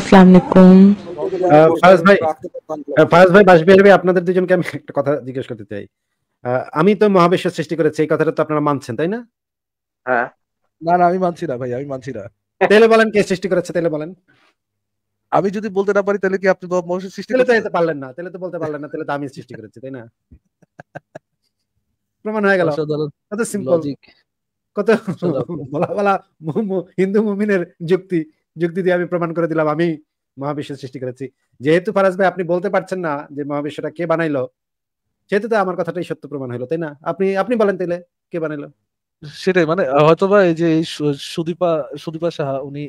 ভাই ভাই আপনাদের দুজনকে আমি একটা কথা জিজ্ঞেস করতে চাই আমি তো মহাবিশ্ব সৃষ্টি করেছি এই কথাটা তো আপনারা মানছেন তাই না হ্যাঁ না না আমি মানছি না ভাই আমি মানছি না তাহলে বলেন কে সৃষ্টি করেছে তাহলে বলেন আমি যদি বলতে না পারি তাহলে কি আপনি মহাবিশ্ব সৃষ্টি করতে পারলেন না তাহলে তো বলতে পারলেন না তাহলে তো আমি সৃষ্টি করেছি তাই না প্রমাণ হয়ে গেল কত সিম্পল কত বলা বলা হিন্দু মুমিনের যুক্তি যুক্তি দিয়ে আমি প্রমাণ করে দিলাম আমি মহাবিশ্বের সৃষ্টি করেছি যেহেতু ফারাজ ভাই আপনি বলতে পারছেন না যে মহাবিশ্বটা কে বানাইলো সেহেতু তো আমার কথাটাই সত্য প্রমাণ হলো তাই না আপনি আপনি বলেন তাইলে কে বানাইলো সেটাই মানে হয়তো বা এই যে সুদীপা সুদীপা সাহা উনি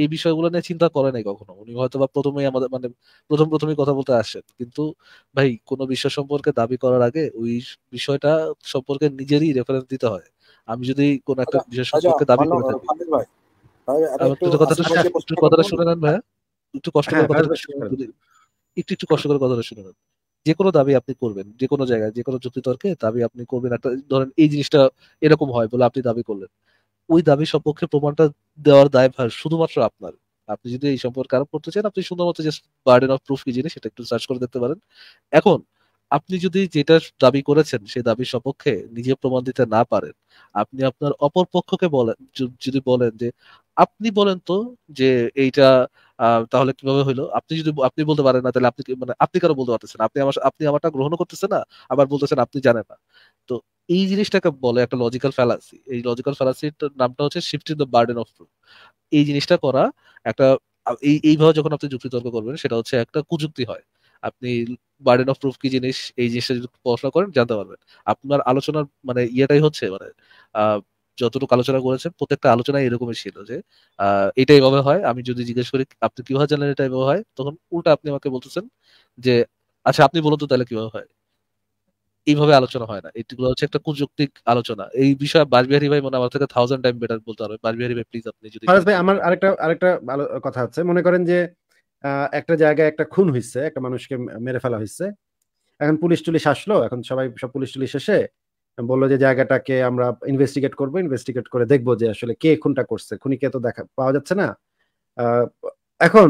এই বিষয়গুলো নিয়ে চিন্তা করে নাই কখনো উনি হয়তো বা প্রথমে আমাদের মানে প্রথম প্রথমে কথা বলতে আসেন কিন্তু ভাই কোন বিষয় সম্পর্কে দাবি করার আগে ওই বিষয়টা সম্পর্কে নিজেরই রেফারেন্স দিতে হয় আমি যদি কোন একটা আচ্ছা, বিষয় সম্পর্কে আচ্ছা, দাবি করে থাকি আচ্ছা, হ্যাঁ, যে কোনো দাবি আপনি করবেন যে কোনো জায়গায় যে কোনো তর্কে দাবি আপনি করবেন একটা ধরেন এই জিনিসটা এরকম হয় বলে আপনি দাবি করলেন ওই দাবি সম্পর্কে প্রমাণটা দেওয়ার দায়ভার শুধুমাত্র আপনার আপনি যদি এই সম্পর্কে আরো করতে চান আপনি শুধুমাত্র যে বার্ডেন অফ প্রুফ কি জিনিস সেটা একটু সার্চ করে দেখতে পারেন এখন আপনি যদি যেটা দাবি করেছেন সেই দাবির সপক্ষে নিজে প্রমাণ দিতে না পারেন আপনি আপনার অপর পক্ষকে বলেন যদি বলেন যে আপনি বলেন তো যে এইটা তাহলে কিভাবে হইলো আপনি যদি আপনি বলতে পারেন না তাহলে আপনি মানে আপনি কারো বলতে পারতেছেন আপনি আমার আপনি আমারটা গ্রহণ করতেছেন না আবার বলতেছেন আপনি জানেন না তো এই জিনিসটাকে বলে একটা লজিক্যাল ফ্যালাসি এই লজিক্যাল ফ্যালাসির নামটা হচ্ছে shifting the burden of proof এই জিনিসটা করা একটা এই এইভাবে যখন আপনি যুক্তি তর্ক করবেন সেটা হচ্ছে একটা কুযুক্তি হয় আপনি বার্ডেন অফ প্রুফ কি জিনিস এই জিনিসটা যদি পড়াশোনা করেন জানতে পারবেন আপনার আলোচনার মানে ইয়েটাই হচ্ছে মানে যতটুকু আলোচনা করেছেন প্রত্যেকটা আলোচনা এরকমই ছিল যে এটা এভাবে হয় আমি যদি জিজ্ঞেস করি আপনি কিভাবে জানেন এটা এভাবে হয় তখন উল্টা আপনি আমাকে বলতেছেন যে আচ্ছা আপনি বলুন তো তাহলে কিভাবে হয় এইভাবে আলোচনা হয় না এগুলো হচ্ছে একটা কুযুক্তিক আলোচনা এই বিষয়ে বাজবিহারি ভাই মনে আমার থেকে থাউজেন্ড টাইম বেটার বলতে হবে বাজবিহারি ভাই প্লিজ আপনি যদি ভাই আমার আরেকটা আরেকটা কথা আছে মনে করেন যে একটা জায়গায় একটা খুন হয়েছে একটা মানুষকে মেরে ফেলা হয়েছে এখন পুলিশ টুলিশ আসলো এখন সবাই সব পুলিশ টুলিশ এসে বললো যে জায়গাটাকে আমরা ইনভেস্টিগেট করবো ইনভেস্টিগেট করে দেখবো যে আসলে কে খুনটা করছে খুনিকে তো দেখা পাওয়া যাচ্ছে না এখন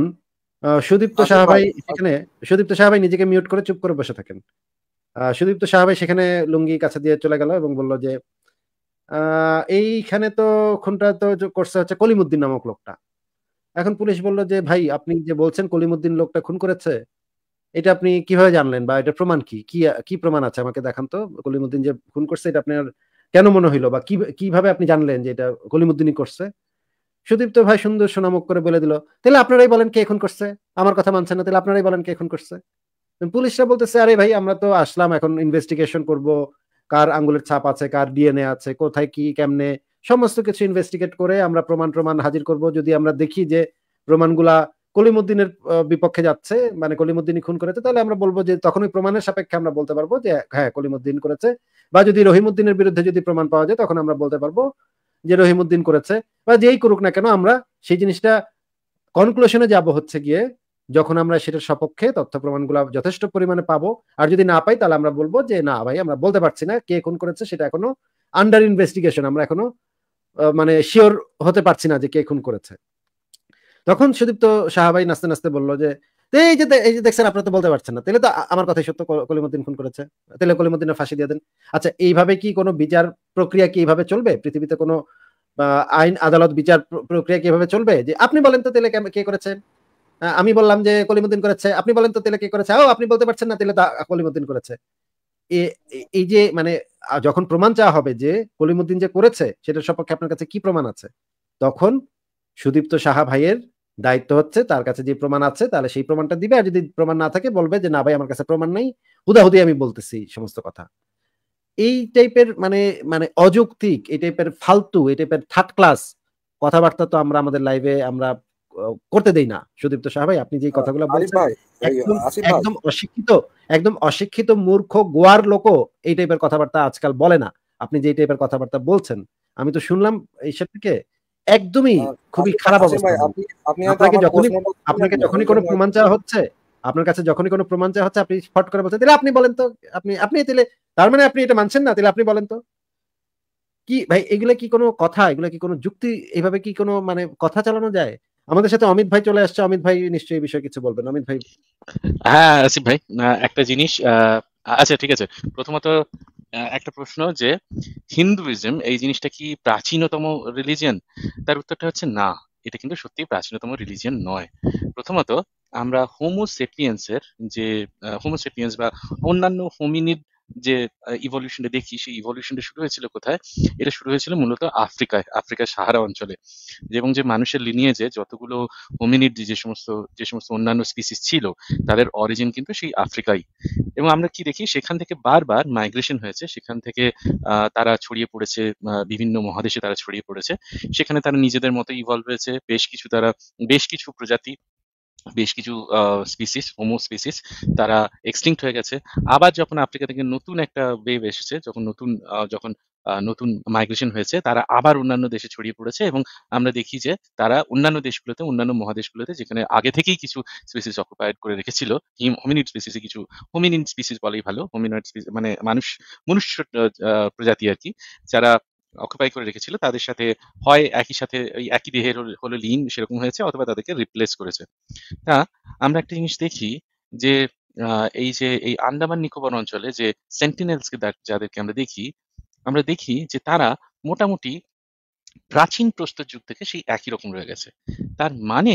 সুদীপ্ত আচ্ছা, সাহা সেখানে সুদীপ্ত সাহাবাই নিজেকে মিউট করে চুপ করে বসে থাকেন সুদীপ্ত সাহাবাই সেখানে লুঙ্গি কাছে দিয়ে চলে গেল এবং বলল যে এইখানে তো খুনটা তো করছে হচ্ছে কলিমুদ্দিন নামক লোকটা এখন পুলিশ বললো যে ভাই আপনি যে বলছেন কলিমুদ্দিন লোকটা খুন করেছে এটা আপনি কিভাবে জানলেন বা এটা প্রমাণ কি কি প্রমাণ আছে আমাকে দেখান তো কলিমুদ্দিন যে খুন করছে এটা আপনার কেন মনে হইলো বা কিভাবে আপনি জানলেন যে এটা কলিমুদ্দিনই করছে সুদীপ্ত ভাই সুন্দর সোনামুখ করে বলে দিল তাহলে আপনারাই বলেন কে এখন করছে আমার কথা মানছেন না তাহলে আপনারাই বলেন কে এখন করছে পুলিশরা বলতেছে আরে ভাই আমরা তো আসলাম এখন ইনভেস্টিগেশন করব কার আঙ্গুলের ছাপ আছে কার ডিএনএ আছে কোথায় কি কেমনে সমস্ত কিছু ইনভেস্টিগেট করে আমরা প্রমাণ প্রমাণ হাজির করব যদি আমরা দেখি যে প্রমাণগুলা কলিমুদ্দিনের বিপক্ষে যাচ্ছে মানে কলিমুদ্দিন খুন করেছে তাহলে আমরা বলবো যে তখনই প্রমাণের সাপেক্ষে আমরা বলতে পারবো যে হ্যাঁ কলিমুদ্দিন করেছে বা যদি রহিমুদ্দিনের বিরুদ্ধে যদি প্রমাণ পাওয়া যায় তখন আমরা বলতে পারবো যে রহিমুদ্দিন করেছে বা যেই করুক না কেন আমরা সেই জিনিসটা কনক্লুশনে যাব হচ্ছে গিয়ে যখন আমরা সেটার সপক্ষে তথ্য প্রমাণগুলো যথেষ্ট পরিমাণে পাবো আর যদি না পাই তাহলে আমরা বলবো যে না ভাই আমরা বলতে পারছি না কে খুন করেছে সেটা এখনো আন্ডার ইনভেস্টিগেশন আমরা এখনো মানে শিওর হতে পারছি না যে কে খুন করেছে তখন সুদীপ্ত সাহাবাই নাস্তে নাস্তে বললো যে এই যে এই যে দেখছেন আপনারা তো বলতে পারছেন না তাহলে তো আমার কথাই সত্য কলিমুদ্দিন খুন করেছে তাহলে কলিমুদ্দিনের ফাঁসি দিয়ে দেন আচ্ছা এইভাবে কি কোনো বিচার প্রক্রিয়া কি এইভাবে চলবে পৃথিবীতে কোনো আইন আদালত বিচার প্রক্রিয়া কিভাবে চলবে যে আপনি বলেন তো তেলে কে করেছেন আমি বললাম যে কলিমুদ্দিন করেছে আপনি বলেন তো তেলে কে করেছে ও আপনি বলতে পারছেন না তেলে তা কলিমুদ্দিন করেছে এই যে মানে যখন প্রমাণ চাওয়া হবে যে কলিমুদ্দিন যে করেছে সেটার সপক্ষে আপনার কাছে কি প্রমাণ আছে তখন সুদীপ্ত সাহা ভাইয়ের দায়িত্ব হচ্ছে তার কাছে যে প্রমাণ আছে তাহলে সেই প্রমাণটা দিবে আর যদি প্রমাণ না থাকে বলবে যে না ভাই আমার কাছে প্রমাণ নাই হুদাহুদি আমি বলতেছি সমস্ত কথা এই টাইপের মানে মানে অযৌক্তিক এই টাইপের ফালতু এই টাইপের থার্ড ক্লাস কথাবার্তা তো আমরা আমাদের লাইভে আমরা করতে দেই না সুদীপ্ত শাহ ভাই আপনি যে কথাগুলো বলছেন একদম অশিক্ষিত একদম অশিক্ষিত মূর্খ গোয়ার লোক এই টাইপের কথাবার্তা আজকাল বলে না আপনি যে টাইপের কথাবার্তা বলছেন আমি তো শুনলাম এইসব থেকে একদমই খুবই আচ্ছা, খারাপ আচ্ছা, অবস্থা আপনাকে যখনই আপনাকে যখনই কোনো প্রমাণ চাওয়া হচ্ছে আপনার কাছে যখনই কোনো প্রমাণ চাওয়া হচ্ছে আপনি ফট করে বলছেন তাহলে আপনি বলেন তো আপনি আপনি তাহলে তার মানে আপনি এটা মানছেন না তাহলে আপনি বলেন তো কি ভাই এগুলা কি কোনো কথা এগুলা কি কোনো যুক্তি এইভাবে কি কোনো মানে কথা চালানো যায় আমাদের সাথে অমিত ভাই চলে আসছে অমিত ভাই নিশ্চয়ই এই বিষয়ে কিছু বলবেন অমিত ভাই হ্যাঁ আসিফ ভাই একটা জিনিস আচ্ছা ঠিক আছে প্রথমত একটা প্রশ্ন যে হিন্দুইজম এই জিনিসটা কি প্রাচীনতম রিলিজিয়ান তার উত্তরটা হচ্ছে না এটা কিন্তু সত্যি প্রাচীনতম রিলিজিয়ান নয় প্রথমত আমরা হোমোসেপিয়েন্সের যে হোমোসেপিয়েন্স বা অন্যান্য হোমিনিড যে ইভলিউশনটা দেখি সেই ইভলিউশনটা শুরু হয়েছিল কোথায় এটা শুরু হয়েছিল মূলত আফ্রিকায় আফ্রিকার সাহারা অঞ্চলে এবং যে মানুষের লিনিয়েজে যতগুলো হোমিনিড যে সমস্ত যে সমস্ত অন্যান্য স্পিসিস ছিল তাদের অরিজিন কিন্তু সেই আফ্রিকাই এবং আমরা কি দেখি সেখান থেকে বারবার মাইগ্রেশন হয়েছে সেখান থেকে তারা ছড়িয়ে পড়েছে বিভিন্ন মহাদেশে তারা ছড়িয়ে পড়েছে সেখানে তারা নিজেদের মতো ইভলভ হয়েছে বেশ কিছু তারা বেশ কিছু প্রজাতি বেশ কিছু স্পিসিস হোমো স্পিসিস তারা এক্সটিংক্ট হয়ে গেছে আবার যখন আফ্রিকা থেকে নতুন একটা ওয়েভ এসেছে যখন নতুন যখন নতুন মাইগ্রেশন হয়েছে তারা আবার অন্যান্য দেশে ছড়িয়ে পড়েছে এবং আমরা দেখি যে তারা অন্যান্য দেশগুলোতে অন্যান্য মহাদেশগুলোতে যেখানে আগে থেকেই কিছু স্পিসিস অকুপায়েড করে রেখেছিল হোমিনিড স্পিসিসে কিছু হোমিনিন স্পিসিস বলেই ভালো হোমিনয়েড স্পিসিস মানে মানুষ মনুষ্য প্রজাতি আর কি যারা অকুপাই করে রেখেছিল তাদের সাথে হয় একই সাথে ওই একই দেহের হলো লিন সেরকম হয়েছে অথবা তাদেরকে রিপ্লেস করেছে তা আমরা একটা জিনিস দেখি যে এই যে এই আন্দামান নিকোবর অঞ্চলে যে সেন্টিনেলসকে যাদেরকে আমরা দেখি আমরা দেখি যে তারা মোটামুটি প্রাচীন প্রস্তর যুগ থেকে সেই একই রকম রয়ে গেছে তার মানে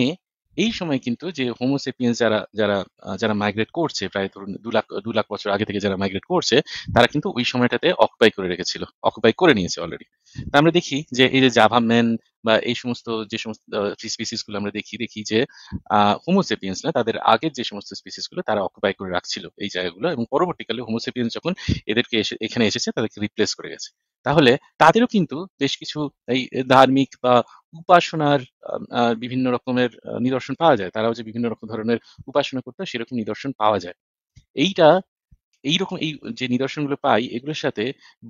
এই সময় কিন্তু যে হোমোসেপিয়েন্স যারা যারা যারা মাইগ্রেট করছে প্রায় ধরুন দু লাখ দু লাখ বছর আগে থেকে যারা মাইগ্রেট করছে তারা কিন্তু ওই সময়টাতে অকুপাই করে রেখেছিল অকুপাই করে নিয়েছে অলরেডি আমরা দেখি যে এই যে জাভা ম্যান বা এই সমস্ত যে সমস্ত স্পিসিস গুলো আমরা দেখি দেখি যে আহ হোমোসেপিয়েন্স না তাদের আগের যে সমস্ত স্পিসিস গুলো তারা অকুপাই করে রাখছিল এই জায়গাগুলো এবং পরবর্তীকালে হোমোসেপিয়েন্স যখন এদেরকে এসে এখানে এসেছে তাদেরকে রিপ্লেস করে গেছে তাহলে তাদেরও কিন্তু বেশ কিছু এই ধার্মিক বা উপাসনার বিভিন্ন রকমের নিদর্শন পাওয়া যায় তারাও যে বিভিন্ন রকম ধরনের উপাসনা করতে সেরকম নিদর্শন পাওয়া যায় এইটা এইরকম এই যে নিদর্শনগুলো পাই এগুলোর সাথে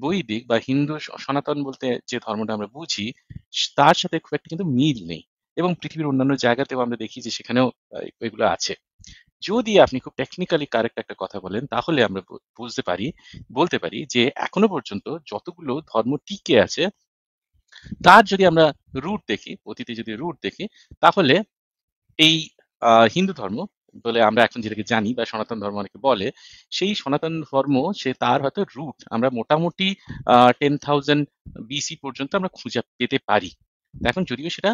বৈদিক বা হিন্দু সনাতন বলতে যে ধর্মটা আমরা বুঝি তার সাথে খুব একটা কিন্তু মিল নেই এবং পৃথিবীর অন্যান্য জায়গাতেও আমরা দেখি যে সেখানেও এগুলো আছে যদি আপনি খুব টেকনিক্যালি কারেক্ট একটা কথা বলেন তাহলে আমরা বুঝতে পারি বলতে পারি যে এখনো পর্যন্ত যতগুলো ধর্ম টিকে আছে তার যদি আমরা রুট দেখি অতীতে যদি রুট দেখি তাহলে এই হিন্দু ধর্ম বলে আমরা এখন যেটাকে জানি বা সনাতন ধর্ম অনেকে বলে সেই সনাতন ধর্ম সে তার হয়তো রুট আমরা মোটামুটি টেন থাউজেন্ড বিসি পর্যন্ত আমরা খুঁজে পেতে পারি এখন যদিও সেটা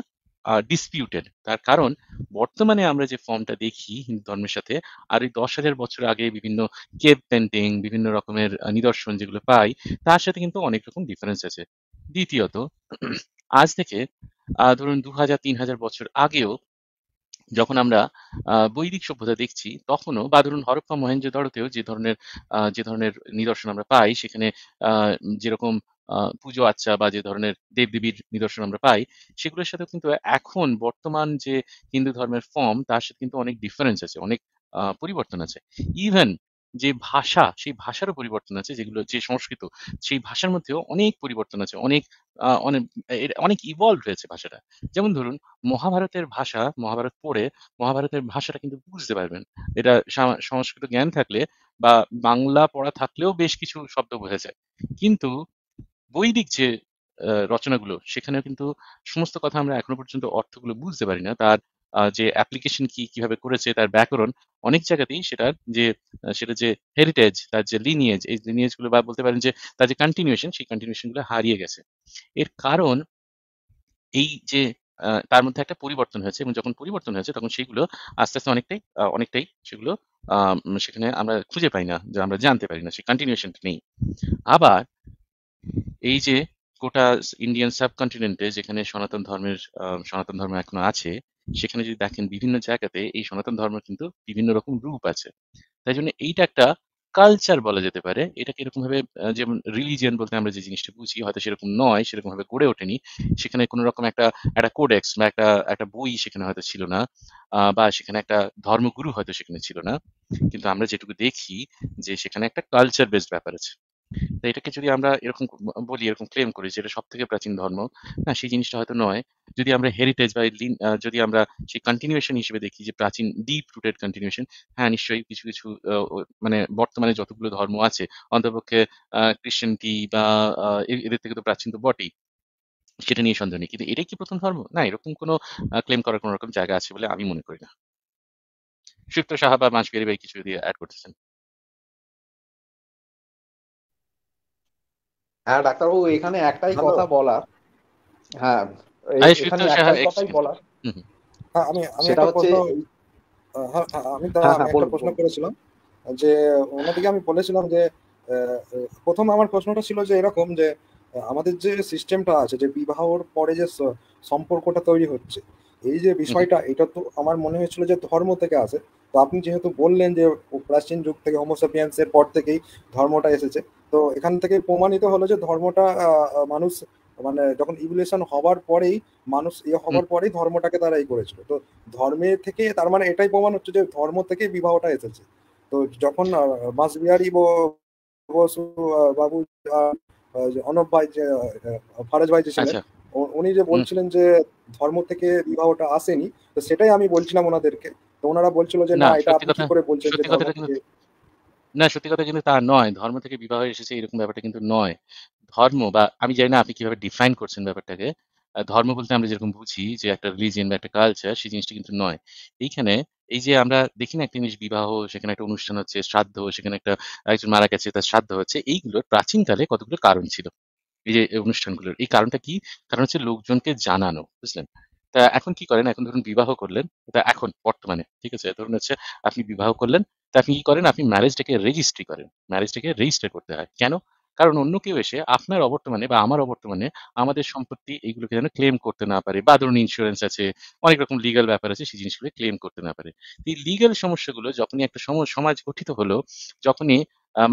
ডিসপিউটেড তার কারণ বর্তমানে আমরা যে ফর্মটা দেখি হিন্দু ধর্মের সাথে আর ওই দশ হাজার বছর আগে বিভিন্ন কেভ পেন্টিং বিভিন্ন রকমের নিদর্শন যেগুলো পাই তার সাথে কিন্তু অনেক রকম ডিফারেন্স আছে দ্বিতীয়ত আজ থেকে ধরুন দু হাজার তিন হাজার বছর আগেও যখন আমরা বৈদিক সভ্যতা দেখছি তখনও বা ধরুন হরপ্পা মহেঞ্জোদারোতেও যে ধরনের যে ধরনের নিদর্শন আমরা পাই সেখানে যেরকম পুজো আচ্ছা বা যে ধরনের দেব দেবীর নিদর্শন আমরা পাই সেগুলোর সাথে কিন্তু এখন বর্তমান যে হিন্দু ধর্মের ফর্ম তার সাথে কিন্তু অনেক ডিফারেন্স আছে অনেক পরিবর্তন আছে ইভেন যে ভাষা সেই ভাষারও পরিবর্তন আছে যেগুলো যে সংস্কৃত সেই ভাষার মধ্যেও অনেক পরিবর্তন আছে অনেক অনেক অনেক ইভলভ হয়েছে ভাষাটা যেমন ধরুন মহাভারতের ভাষা মহাভারত পড়ে মহাভারতের ভাষাটা কিন্তু বুঝতে পারবেন এটা সংস্কৃত জ্ঞান থাকলে বা বাংলা পড়া থাকলেও বেশ কিছু শব্দ বোঝা যায় কিন্তু বৈদিক যে রচনাগুলো সেখানে কিন্তু সমস্ত কথা আমরা এখনো পর্যন্ত অর্থগুলো বুঝতে পারি না তার যে অ্যাপ্লিকেশন কি কিভাবে করেছে তার ব্যাকরণ অনেক জায়গাতেই সেটার যে সেটা যে হেরিটেজ তার যে লিনিয়েজ এই লিনিয়েজগুলো বা বলতে পারেন যে তার যে কন্টিনিউশন সেই কন্টিনিউশনগুলো হারিয়ে গেছে এর কারণ এই যে তার মধ্যে একটা পরিবর্তন হয়েছে এবং যখন পরিবর্তন হয়েছে তখন সেগুলো আস্তে আস্তে অনেকটাই অনেকটাই সেগুলো সেখানে আমরা খুঁজে পাই না যে আমরা জানতে পারি না সেই কন্টিনিউশনটা নেই আবার এই যে গোটা ইন্ডিয়ান সাবকন্টিনেন্টে যেখানে সনাতন ধর্মের সনাতন ধর্ম এখনো আছে সেখানে যদি দেখেন বিভিন্ন জায়গাতে এই সনাতন ধর্মের কিন্তু বিভিন্ন রকম রূপ আছে তাই জন্য এইটা একটা কালচার বলা যেতে পারে এটাকে এরকম ভাবে যেমন রিলিজিয়ান বলতে আমরা যে জিনিসটা বুঝি হয়তো সেরকম নয় সেরকম ভাবে গড়ে ওঠেনি সেখানে কোনো রকম একটা একটা কোডেক্স বা একটা একটা বই সেখানে হয়তো ছিল না বা সেখানে একটা ধর্মগুরু হয়তো সেখানে ছিল না কিন্তু আমরা যেটুকু দেখি যে সেখানে একটা কালচার বেসড ব্যাপার আছে তো এটাকে যদি আমরা এরকম বলি এরকম ক্লেম করি যে এটা সব থেকে প্রাচীন ধর্ম না হ্যাঁ, সেই জিনিসটা হয়তো নয় যদি আমরা হেরিটেজ বা যদি আমরা সেই কন্টিনিউশন হিসেবে দেখি যে প্রাচীন ডিপ রুটেড কন্টিনিউশন হ্যাঁ নিশ্চয়ই কিছু কিছু মানে বর্তমানে যতগুলো ধর্ম আছে অন্তপক্ষে ক্রিশ্চিয়ানিটি বা এদের থেকে তো প্রাচীন তো বটেই সেটা নিয়ে সন্দেহ নেই কিন্তু এটাই কি প্রথম ধর্ম না এরকম কোনো ক্লেম করার কোনো রকম জায়গা আছে বলে আমি মনে করি না সুপ্ত সাহা বা মাসবিহারি ভাই কিছু যদি অ্যাড করতেছেন হ্যাঁ ডাক্তারবাবু এখানে একটাই কথা বলা হ্যাঁ এখানে একটাই হ্যাঁ, কথাই বলা হ্যাঁ, আমি আমি সেটা হচ্ছে হ্যাঁ, আমি একটা প্রশ্ন করেছিলাম যে ওনাদিকে আমি বলেছিলাম যে প্রথম আমার প্রশ্নটা ছিল যে এরকম যে আমাদের যে সিস্টেমটা আছে যে বিবাহর পরে যে সম্পর্কটা তৈরি হচ্ছে এই যে বিষয়টা এটা তো আমার মনে হয়েছিল যে ধর্ম থেকে আসে তো আপনি যেহেতু বললেন যে প্রাচীন যুগ থেকে হোমোসেপিয়ান্সের পর থেকেই ধর্মটা এসেছে তো এখান থেকে প্রমাণিত হলো যে ধর্মটা মানুষ মানে যখন ইভলিউশন হবার পরেই মানুষ ইয়ে হবার পরেই ধর্মটাকে তারা এই করেছিল তো ধর্মের থেকে তার মানে এটাই প্রমাণ হচ্ছে যে ধর্ম থেকে বিবাহটা এসেছে তো যখন মাসবিহারি বাবু অনব ভাই যে ফারাজ ভাই যে ছিলেন আচ্ছা। উনি যে বলছিলেন যে ধর্ম থেকে বিবাহটা আসেনি তো সেটাই আমি বলছিলাম ওনাদেরকে তো ওনারা বলছিল যে না এটা আপনি কি করে বলছেন যে না সত্যি কথা কিন্তু তা নয় ধর্ম থেকে বিবাহ এসেছে এরকম ব্যাপারটা কিন্তু নয় ধর্ম বা আমি জানি না আপনি কিভাবে ডিফাইন করছেন ব্যাপারটাকে ধর্ম বলতে আমরা যেরকম বুঝি যে একটা রিলিজিয়ন বা একটা কালচার সেই জিনিসটা কিন্তু নয় এইখানে এই যে আমরা দেখি না একটা জিনিস বিবাহ সেখানে একটা অনুষ্ঠান হচ্ছে শ্রাদ্ধ সেখানে একটা একজন মারা গেছে তার শ্রাদ্ধ হচ্ছে এইগুলোর প্রাচীনকালে কতগুলো কারণ ছিল এই যে অনুষ্ঠানগুলোর এই কারণটা কি কারণ হচ্ছে লোকজনকে জানানো বুঝলেন তা এখন কি করেন এখন ধরুন বিবাহ করলেন তা এখন বর্তমানে ঠিক আছে ধরুন হচ্ছে আপনি বিবাহ করলেন তা আপনি কি করেন আপনি ম্যারেজটাকে রেজিস্ট্রি করেন ম্যারেজটাকে রেজিস্টার করতে হয় কেন কারণ অন্য কেউ এসে আপনার অবর্তমানে বা আমার অবর্তমানে আমাদের সম্পত্তি এইগুলোকে যেন ক্লেম করতে না পারে বা ধরুন ইন্স্যুরেন্স আছে অনেক রকম লিগাল ব্যাপার আছে সেই জিনিসগুলো ক্লেম করতে না পারে এই লিগাল সমস্যাগুলো যখনই একটা সমাজ গঠিত হলো যখনই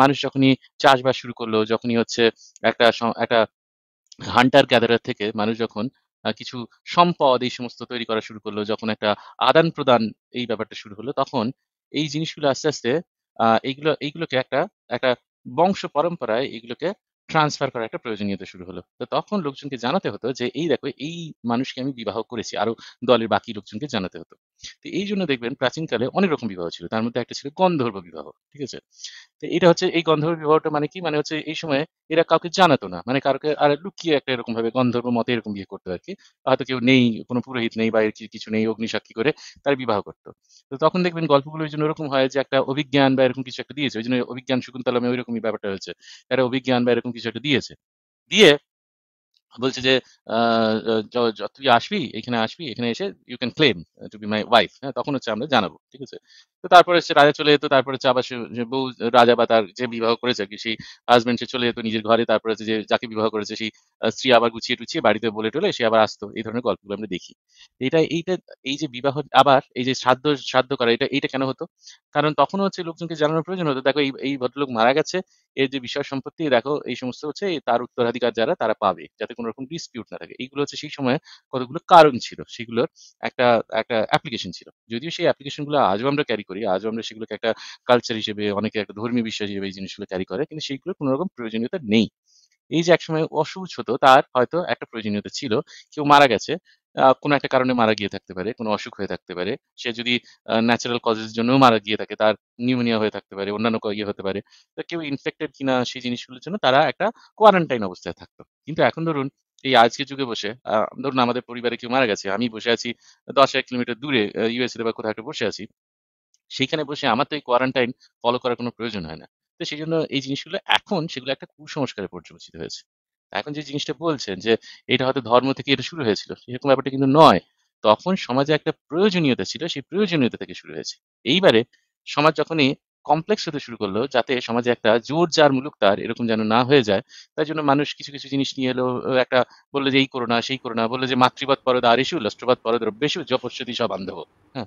মানুষ যখনই চাষবাস শুরু করলো যখনই হচ্ছে একটা একটা হান্টার গ্যাদারার থেকে মানুষ যখন কিছু সম্পদ এই সমস্ত তৈরি করা শুরু করলো যখন একটা আদান প্রদান এই ব্যাপারটা শুরু হলো তখন এই জিনিসগুলো আস্তে আস্তে এইগুলো এইগুলোকে একটা একটা বংশ পরম্পরায় এগুলোকে ট্রান্সফার করার একটা প্রয়োজনীয়তা শুরু হলো তো তখন লোকজনকে জানাতে হতো যে এই দেখো এই মানুষকে আমি বিবাহ করেছি আরো দলের বাকি লোকজনকে জানাতে হতো তো এই জন্য দেখবেন প্রাচীনকালে অনেক রকম বিবাহ ছিল তার মধ্যে একটা ছিল গন্ধর্ব বিবাহ ঠিক আছে তো এটা হচ্ছে এই গন্ধর্ব বিবাহটা মানে কি মানে হচ্ছে এই সময় এরা কাউকে জানাতো না মানে কারোকে আর লুকিয়ে একটা এরকম ভাবে গন্ধর্ব মতে এরকম বিয়ে করতো আর কি হয়তো কেউ নেই কোনো পুরোহিত নেই বা কিছু নেই অগ্নিসাক্ষী করে তার বিবাহ করতো তো তখন দেখবেন গল্পগুলো ওই জন্য এরকম হয় যে একটা অভিজ্ঞান বা এরকম কিছু একটা দিয়েছে ওই জন্য অভিজ্ঞান শকুন্তলামে রকমই ব্যাপারটা হয়েছে একটা অভিজ্ঞান বা এরকম কিছু একটা দিয়েছে দিয়ে বলছে যে তুই আসবি এখানে আসবি এখানে এসে you can claim to be my wife হ্যাঁ তখন হচ্ছে আমরা জানাবো ঠিক আছে তো তারপরে সে রাজা চলে যেত তারপরে হচ্ছে আবার সে বউ রাজা বা তার যে বিবাহ করেছে কি সেই হাজবেন্ড সে চলে যেত নিজের ঘরে তারপরে যে যাকে বিবাহ করেছে সেই স্ত্রী আবার গুছিয়ে টুছিয়ে বাড়িতে বলে টলে সে আবার আসতো এই ধরনের গল্পগুলো আমরা দেখি এটা এইটা এই যে বিবাহ আবার এই যে শ্রাদ্ধ সাধ্য করা এটা এইটা কেন হতো কারণ তখন হচ্ছে লোকজনকে জানানোর প্রয়োজন হতো দেখো এই এই ভদ্রলোক মারা গেছে এর যে বিষয় সম্পত্তি দেখো এই সমস্ত হচ্ছে তার উত্তরাধিকার যারা তারা পাবে যাতে কোনো রকম ডিসপিউট না থাকে এইগুলো হচ্ছে সেই সময় কতগুলো কারণ ছিল সেগুলোর একটা একটা অ্যাপ্লিকেশন ছিল যদিও সেই অ্যাপ্লিকেশনগুলো আজও আমরা ক্যারি করি আজও আমরা সেগুলোকে একটা কালচার হিসেবে অনেকে একটা ধর্মীয় বিশ্বাস হিসেবে এই জিনিসগুলো ক্যারি করে কিন্তু সেইগুলো কোনো রকম প্রয়োজনীয়তা নেই এই যে একসময় অসুচ হতো তার হয়তো একটা প্রয়োজনীয়তা ছিল কেউ মারা গেছে কোনো একটা কারণে মারা গিয়ে থাকতে পারে কোনো অসুখ হয়ে থাকতে পারে সে যদি ন্যাচারাল কজের জন্যও মারা গিয়ে থাকে তার নিউমোনিয়া হয়ে থাকতে পারে অন্যান্য ইয়ে হতে পারে তো কেউ ইনফেক্টেড কিনা সেই জিনিসগুলোর জন্য তারা একটা কোয়ারেন্টাইন অবস্থায় থাকতো কিন্তু এখন ধরুন এই আজকে যুগে বসে ধরুন আমাদের পরিবারে কেউ মারা গেছে আমি বসে আছি দশ এক কিলোমিটার দূরে ইউএসএ বা কোথাও একটা বসে আছি সেখানে বসে আমার তো এই কোয়ারেন্টাইন ফলো করার কোনো প্রয়োজন হয় না তো সেই জন্য এই জিনিসগুলো এখন সেগুলো একটা কুসংস্কারে পর্যবেসিত হয়েছে এখন যে জিনিসটা বলছেন যে এটা হয়তো ধর্ম থেকে এটা শুরু হয়েছিল এরকম ব্যাপারটা কিন্তু নয় তখন সমাজে একটা প্রয়োজনীয়তা ছিল সেই প্রয়োজনীয়তা থেকে শুরু হয়েছে এইবারে সমাজ যখনই কমপ্লেক্স হতে শুরু করলো যাতে সমাজে একটা জোর যার মূলক তার এরকম যেন না হয়ে যায় তার জন্য মানুষ কিছু কিছু জিনিস নিয়ে এলো একটা বললো যে এই করো না সেই করো না বললো যে মাতৃবাদ পরদ আর এসু রাষ্ট্রবাদ পরদ রব্যেশু যপস্যতি সব আন্ধব হ্যাঁ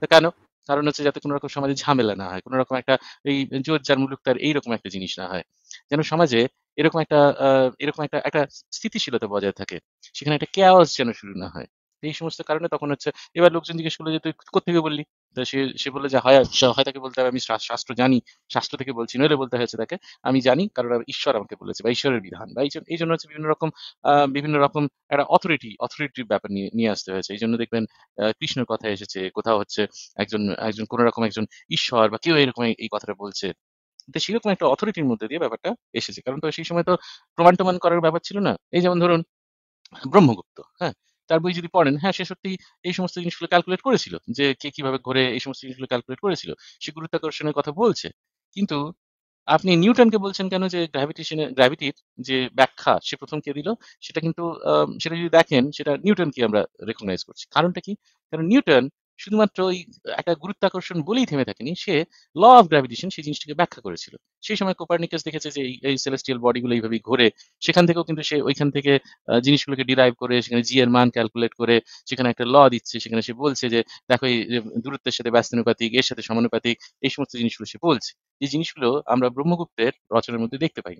তো কেন কারণ হচ্ছে যাতে কোনো রকম সমাজে ঝামেলা না হয় কোনো রকম একটা এই জোর যার মূলক তার এইরকম একটা জিনিস না হয় যেন সমাজে এরকম একটা এরকম একটা একটা স্থিতিশীলতা বজায় থাকে সেখানে একটা কেয়াস যেন শুরু না হয় এই সমস্ত কারণে তখন হচ্ছে এবার লোকজন জিজ্ঞেস করলো যে তুই কোথেকে বললি সে সে বললো যে হয় হয় তাকে বলতে হবে আমি শাস্ত্র জানি শাস্ত্র থেকে বলছি নইলে বলতে হয়েছে তাকে আমি জানি কারণ ঈশ্বর আমাকে বলেছে বা ঈশ্বরের বিধান বা এই জন্য হচ্ছে বিভিন্ন রকম বিভিন্ন রকম একটা অথরিটি অথরিটির ব্যাপার নিয়ে নিয়ে আসতে হয়েছে এই জন্য দেখবেন কৃষ্ণের কথা এসেছে কোথাও হচ্ছে একজন একজন কোন রকম একজন ঈশ্বর বা কেউ এরকম এই কথাটা বলছে তো সেরকম একটা অথরিটির মধ্যে দিয়ে ব্যাপারটা এসেছে কারণ তো সেই সময় তো প্রমাণ টমান করার ব্যাপার ছিল না এই যেমন ধরুন ব্রহ্মগুপ্ত হ্যাঁ তার বই যদি পড়েন হ্যাঁ সে সত্যি এই সমস্ত জিনিসগুলো ক্যালকুলেট করেছিল যে কে কিভাবে ঘুরে এই সমস্ত জিনিসগুলো ক্যালকুলেট করেছিল সে গুরুত্বাকর্ষণের কথা বলছে কিন্তু আপনি নিউটনকে বলছেন কেন যে গ্র্যাভিটেশনের গ্র্যাভিটির যে ব্যাখ্যা সে প্রথম কে দিল সেটা কিন্তু সেটা যদি দেখেন সেটা নিউটনকে আমরা রেকগনাইজ করছি কারণটা কি কারণ নিউটন শুধুমাত্র ওই একটা গুরুত্বাকর্ষণ বলেই থেমে থাকেনি সে ল অফ গ্র্যাভিটেশন সেই জিনিসটিকে ব্যাখ্যা করেছিল সেই সময় কোপারনিকাস দেখেছে যে এই সেলেস্টিয়াল বডিগুলো এইভাবেই ঘোরে সেখান থেকেও কিন্তু সে ওইখান থেকে জিনিসগুলোকে ডিরাইভ করে সেখানে জি এর মান ক্যালকুলেট করে সেখানে একটা ল দিচ্ছে সেখানে সে বলছে যে দেখো এই দূরত্বের সাথে ব্যস্তানুপাতিক এর সাথে সমানুপাতিক এই সমস্ত জিনিসগুলো সে বলছে এই জিনিসগুলো আমরা ব্রহ্মগুপ্তের রচনার মধ্যে দেখতে পাই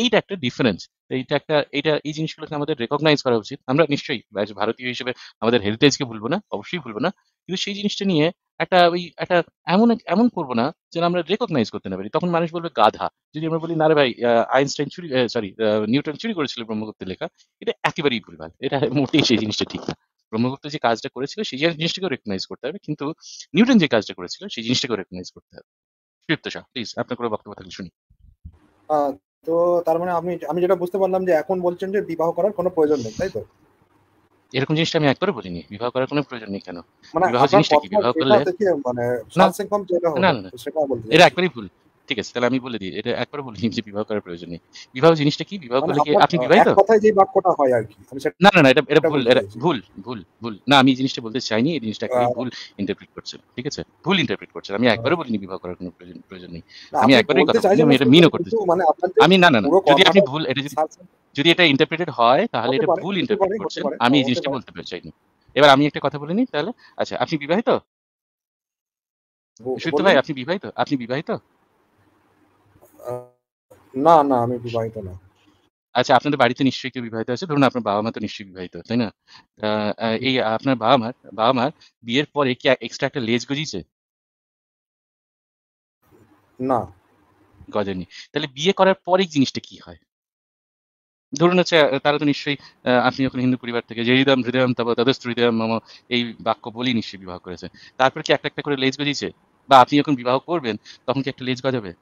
এইটা একটা ডিফারেন্স এইটা একটা এইটা এই জিনিসগুলোকে আমাদের রেকগনাইজ করা উচিত আমরা নিশ্চয়ই ভারতীয় হিসেবে আমাদের হেরিটেজকে ভুলবো না অবশ্যই ভুলবো না কিন্তু সেই জিনিসটা নিয়ে একটা ওই একটা এমন এমন করবো না যেন আমরা রেকগনাইজ করতে না পারি তখন মানুষ বলবে গাধা যদি আমরা বলি না রে ভাই আইনস্টাইন চুরি সরি নিউটন চুরি করেছিল ব্রহ্মগুপ্তের লেখা এটা একেবারেই ভুলভাল এটা মোটেই সেই জিনিসটা ঠিক না ব্রহ্মগুপ্ত যে কাজটা করেছিল সেই জিনিসটাকে রেকগনাইজ করতে হবে কিন্তু নিউটন যে কাজটা করেছিল সেই জিনিসটাকে রেকগনাইজ করতে হবে তৃপ্ত শাহ প্লিজ আপনার কোনো বক্তব্য থাকলে শুনি তো তার মানে আমি আমি যেটা বুঝতে পারলাম যে এখন বলছেন যে বিবাহ করার কোনো প্রয়োজন নেই তাই তো এরকম জিনিসটা আমি একবারও বলিনি বিবাহ করার কোনো প্রয়োজন নেই কেন মানে বিবাহ জিনিসটা কি বিবাহ করলে মানে না না এটা একবারই ভুল ঠিক আছে তাহলে আমি বলে দিই এটা একবার বলি যে বিবাহ করার প্রয়োজন নেই বিবাহ জিনিসটা কি বিবাহ করলে মানে কি আপনি বিবাহিত কথাই যে বাক্যটা হয় আর কি না না না এটা এটা ভুল ভুল ভুল ভুল না আমি জিনিসটা বলতে চাইনি এই জিনিসটা কি ভুল ইন্টারপ্রিট করছেন ঠিক আছে ভুল ইন্টারপ্রিট করছেন আমি একবারও বলিনি বিবাহ করার কোনো প্রয়োজন নেই আমি একবারই কথা বলছি আমি এটা মিনও করতে মানে আমি না না না যদি আপনি ভুল এটা যদি যদি এটা ইন্টারপ্রিটেড হয় তাহলে এটা ভুল ইন্টারপ্রিট করছেন আমি এই জিনিসটা বলতে চাইনি এবার আমি একটা কথা বলিনি তাহলে আচ্ছা আপনি বিবাহিত সুত্র ভাই আপনি বিবাহিত আপনি বিবাহিত না না আমি বিবাহিত না আচ্ছা আপনাদের বাড়িতে নিশ্চয়ই কেউ বিবাহিত আছে ধরুন আপনার বাবা মা তো নিশ্চয়ই বিবাহিত তাই না এই আপনার বাবা মার বাবা মার বিয়ের পরে কি এক্সট্রা একটা লেজ গজিয়েছে না গজেনি তাহলে বিয়ে করার পরে জিনিসটা কি হয় ধরুন আছে তারা তো নিশ্চয়ই আপনি যখন হিন্দু পরিবার থেকে জেরিদাম হৃদয় তারপর তাদের স্ত্রীদাম এই বাক্য বলি নিশ্চয়ই বিবাহ করেছে তারপরে কি একটা একটা করে লেজ গজিয়েছে বা আপনি যখন বিবাহ করবেন তখন কি একটা লেজ গজাবে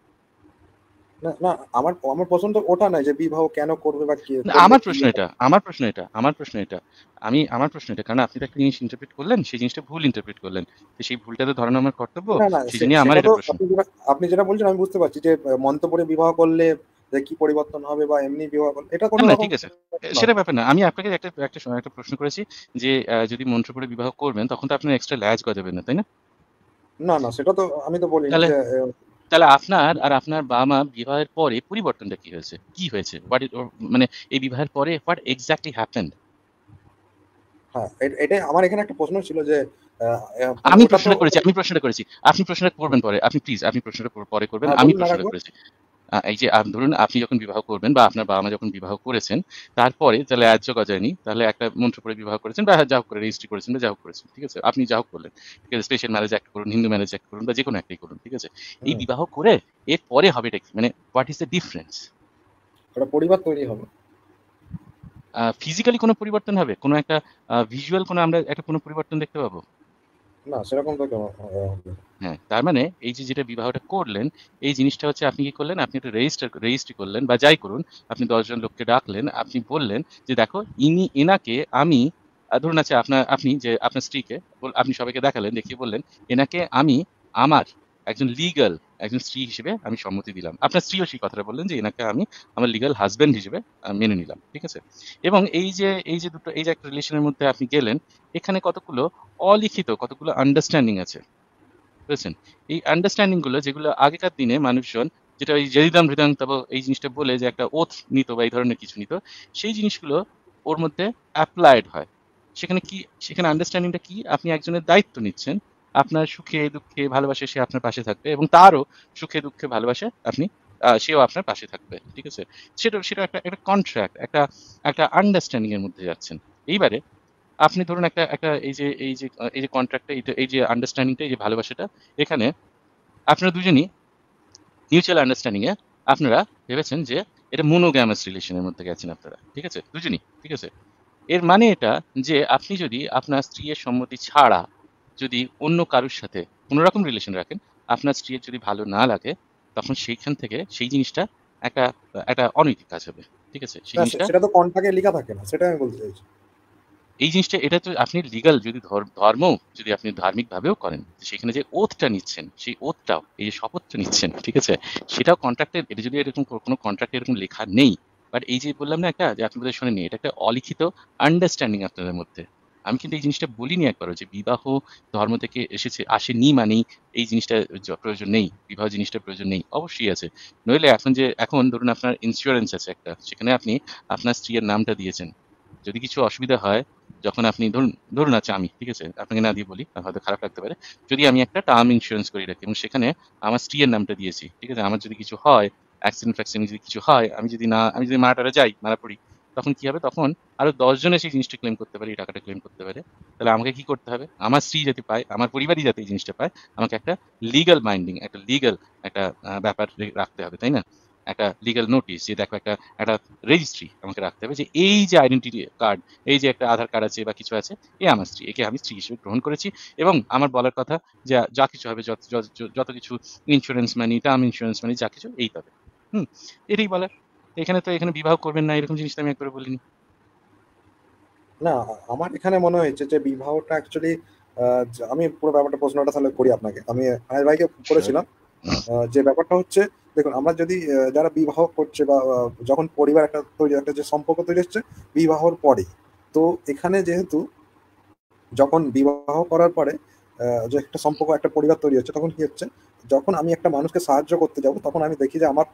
না আমার আমার পছন্দ ওটা নয় যে বিবাহ কেন করবে বা কি আমার প্রশ্ন এটা আমার প্রশ্ন এটা আমার প্রশ্ন এটা আমি আমার প্রশ্ন এটা কারণ আপনি একটা জিনিস ইন্টারপ্রেট করলেন সেই জিনিসটা ভুল ইন্টারপ্রেট করলেন তো সেই ভুলটা তো ধরানো আমার কর্তব্য সেই জন্য আমার এটা প্রশ্ন আপনি যেটা বলছেন আমি বুঝতে পারছি যে মন্তব্যে বিবাহ করলে যে কি পরিবর্তন হবে বা এমনি বিবাহ করলে এটা ঠিক আছে সেটা ব্যাপার না আমি আপনাকে একটা একটা একটা প্রশ্ন করেছি যে যদি মন্ত্র পড়ে বিবাহ করবেন তখন তো আপনি এক্সট্রা ল্যাজ গজাবে না তাই না না না সেটা তো আমি তো বলি তাহলে আপনার আর আপনার বাবা মা বিবাহের পরে পরিবর্তনটা কি হয়েছে কি হয়েছে হোয়াট মানে এই বিবাহের পরে হোয়াট এক্স্যাক্টলি হ্যাপেন হ্যাঁ এটা আমার এখানে একটা প্রশ্ন ছিল যে আমি প্রশ্ন করেছি আমি প্রশ্নটা করেছি আপনি প্রশ্নটা করবেন পরে আপনি প্লিজ আপনি প্রশ্নটা পরে করবেন হ্যাঁ, আমি প্রশ্নটা করেছি এই যে ধরুন আপনি যখন বিবাহ করবেন বা আপনার বাবা মা যখন বিবাহ করেছেন তারপরে তাহলে আর্য যায়নি তাহলে একটা মন্ত্র পড়ে বিবাহ করেছেন বা যা হোক করে রেজিস্ট্রি করেছেন বা যা হোক করেছেন ঠিক আছে আপনি যা হোক করলেন ঠিক আছে স্পেশাল ম্যারেজ অ্যাক্ট করুন হিন্দু ম্যারেজ অ্যাক্ট করুন বা যে কোনো একটাই করুন ঠিক আছে এই বিবাহ করে এর পরে হবে এটা কি মানে হোয়াট ইজ দ্য ডিফারেন্স একটা পরিবার তৈরি হবে ফিজিক্যালি কোনো পরিবর্তন হবে কোনো একটা ভিজুয়াল কোনো আমরা একটা কোনো পরিবর্তন দেখতে পাবো না সেরকম তো হ্যাঁ তার মানে এই যে যেটা বিবাহটা করলেন এই জিনিসটা হচ্ছে আপনি কি করলেন আপনি একটা রেজিস্টার রেজিস্ট্রি করলেন বা যাই করুন আপনি দশজন লোককে ডাকলেন আপনি বললেন যে দেখো ইনি এনাকে আমি ধরুন আছে আপনার আপনি যে আপনার স্ত্রীকে আপনি সবাইকে দেখালেন দেখিয়ে বললেন এনাকে আমি আমার একজন লিগাল একজন স্ত্রী হিসেবে আমি সম্মতি দিলাম আপনার স্ত্রীও সেই কথাটা বললেন যে এনাকে আমি আমার লিগাল হাজব্যান্ড হিসেবে মেনে নিলাম ঠিক আছে এবং এই যে এই যে দুটো এই যে একটা রিলেশনের মধ্যে আপনি গেলেন এখানে কতগুলো অলিখিত কতগুলো আন্ডারস্ট্যান্ডিং আছে বুঝেছেন এই আন্ডারস্ট্যান্ডিংগুলো যেগুলো আগেকার দিনে মানুষজন যেটা ওই জেদিদাম হৃদাং তব এই জিনিসটা বলে যে একটা ওথ নিত বা এই ধরনের কিছু নিত সেই জিনিসগুলো ওর মধ্যে অ্যাপ্লাইড হয় সেখানে কি সেখানে আন্ডারস্ট্যান্ডিংটা কি আপনি একজনের দায়িত্ব নিচ্ছেন আপনার সুখে দুঃখে ভালোবাসে সে আপনার পাশে থাকবে এবং তারও সুখে দুঃখে ভালোবাসে আপনি সেও আপনার পাশে থাকবে ঠিক আছে সেটা সেটা একটা একটা কন্ট্রাক্ট একটা একটা আন্ডারস্ট্যান্ডিং এর মধ্যে যাচ্ছেন এইবারে আপনি ধরুন একটা একটা এই যে এই যে এই যে কন্ট্রাক্টটা এই যে আন্ডারস্ট্যান্ডিংটা এই যে ভালোবাসাটা এখানে আপনারা দুজনই মিউচুয়াল আন্ডারস্ট্যান্ডিং এ আপনারা ভেবেছেন যে এটা মনোগ্যামাস রিলেশনের মধ্যে গেছেন আপনারা ঠিক আছে দুজনই ঠিক আছে এর মানে এটা যে আপনি যদি আপনার স্ত্রীর সম্মতি ছাড়া যদি অন্য কারোর সাথে কোনোরকম রিলেশন রাখেন আপনার স্ত্রীর যদি ভালো না লাগে তখন সেইখান থেকে সেই জিনিসটা একটা একটা অনৈতিক কাজ হবে ঠিক আছে সেই জিনিসটা সেটা তো কন্ট্রাক্টে লেখা থাকে না সেটা আমি বলতে চাইছি এই জিনিসটা এটা তো আপনি লিগাল যদি ধর্ম যদি আপনি ধার্মিক ভাবেও করেন সেখানে যে ওথটা নিচ্ছেন সেই ওথটাও এই যে শপথটা নিচ্ছেন ঠিক আছে সেটাও কন্ট্রাক্টে এটা যদি এরকম কোনো কন্ট্রাক্টে এরকম লেখা নেই বাট এই যে বললাম না একটা যে আপনাদের শুনে নেই এটা একটা অলিখিত আন্ডারস্ট্যান্ডিং আপনাদের মধ্যে আমি কিন্তু এই জিনিসটা বলিনি একবারও যে বিবাহ ধর্ম থেকে এসেছে আসেনি মানেই এই জিনিসটা প্রয়োজন নেই বিবাহ জিনিসটা প্রয়োজন নেই অবশ্যই আছে নইলে এখন যে এখন ধরুন আপনার ইন্স্যুরেন্স আছে একটা সেখানে আপনি আপনার স্ত্রীর নামটা দিয়েছেন যদি কিছু অসুবিধা হয় যখন আপনি ধরুন ধরুন আছে আচ্ছা আমি ঠিক আছে আপনাকে না দিয়ে বলি হয়তো খারাপ লাগতে পারে যদি আমি একটা টার্ম ইন্স্যুরেন্স করে রাখি এবং সেখানে আমার স্ত্রীর নামটা দিয়েছি ঠিক আছে আমার যদি কিছু হয় অ্যাক্সিডেন্ট ফ্যাক্সিডেন্ট যদি কিছু হয় আমি যদি না আমি যদি মারাটারে যাই মারা পড়ি তখন কি হবে তখন আরো দশজনে সেই জিনিসটা ক্লেম করতে পারে এই টাকাটা ক্লেম করতে পারে তাহলে আমাকে কি করতে হবে আমার স্ত্রী যাতে পায় আমার পরিবারই যাতে এই জিনিসটা পায় আমাকে একটা লিগাল মাইন্ডিং একটা লিগাল একটা ব্যাপার রাখতে হবে তাই না একটা লিগাল নোটিস যে দেখো একটা একটা রেজিস্ট্রি আমাকে রাখতে হবে যে এই যে আইডেন্টিটি কার্ড এই যে একটা আধার কার্ড আছে বা কিছু আছে এ আমার স্ত্রী একে আমি স্ত্রী হিসেবে গ্রহণ করেছি এবং আমার বলার কথা যে যা কিছু হবে যত যত কিছু insurance money term insurance money যা কিছু এই পাবে হুম এটাই বলার এখানে তো এখানে বিবাহ করবেন না এরকম জিনিসটা আমি একবার বলিনি না আমার এখানে মনে হয়েছে যে বিবাহটা অ্যাকচুয়ালি আমি পুরো ব্যাপারটা প্রশ্নটা তাহলে করি আপনাকে আমি আয়ের ভাইকে করেছিলাম আচ্ছা। যে ব্যাপারটা হচ্ছে দেখুন আমরা যদি যারা বিবাহ করছে বা যখন পরিবার একটা তৈরি একটা যে সম্পর্ক তৈরি হচ্ছে বিবাহর পরে তো এখানে যেহেতু যখন বিবাহ করার পরে যে একটা সম্পর্ক একটা পরিবার তৈরি হচ্ছে তখন কি হচ্ছে যখন আমি একটা মানুষকে সাহায্য করতে যাব তখন আমি দেখি যে আমার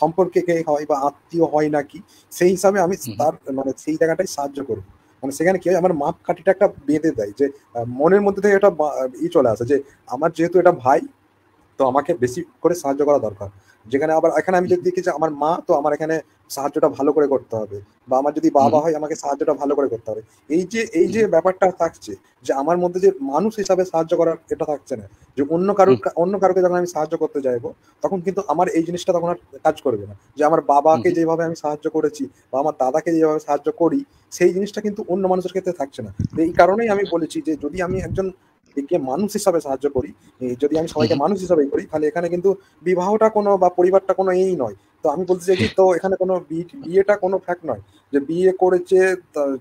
সম্পর্কে কে হয় বা আত্মীয় হয় নাকি সেই হিসাবে আমি তার মানে সেই জায়গাটাই সাহায্য করব মানে সেখানে কি হয় আমার মাপ কাঠিটা একটা বেঁধে দেয় যে মনের মধ্যে থেকে একটা ই চলে আসে যে আমার যেহেতু এটা ভাই তো আমাকে বেশি করে সাহায্য করা দরকার যেখানে আবার এখানে আমি যদি দেখি যে আমার মা তো আমার এখানে সাহায্যটা ভালো করে করতে হবে বা আমার যদি বাবা হয় আমাকে সাহায্যটা ভালো করে করতে হবে এই যে এই যে ব্যাপারটা থাকছে যে আমার মধ্যে যে মানুষ হিসাবে সাহায্য করার এটা থাকছে না যে অন্য কারো অন্য কারোকে যখন আমি সাহায্য করতে যাইবো তখন কিন্তু আমার এই জিনিসটা তখন আর কাজ করবে না যে আমার বাবাকে যেভাবে আমি সাহায্য করেছি বা আমার দাদাকে যেভাবে সাহায্য করি সেই জিনিসটা কিন্তু অন্য মানুষের ক্ষেত্রে থাকছে না এই কারণেই আমি বলেছি যে যদি আমি একজন গিয়ে মানুষ হিসাবে সাহায্য করি যদি আমি সবাইকে মানুষ হিসাবে করি তাহলে এখানে কিন্তু বিবাহটা কোনো বা পরিবারটা কোনো এই নয় তো আমি বলতে চাইছি তো এখানে কোনো বিয়েটা কোনো ফ্যাক্ট নয় যে বিয়ে করেছে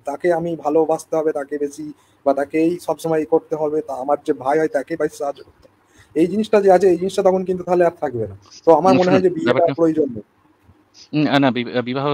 তাকে আমি ভালোবাসতে হবে তাকে বেশি বা তাকেই সবসময় করতে হবে তা আমার যে ভাই হয় তাকে বেশি সাহায্য করতে এই জিনিসটা যে আছে এই জিনিসটা তখন কিন্তু তাহলে আর থাকবে না তো আমার মনে হয় যে বিয়েটা প্রয়োজন নেই না বিবাহ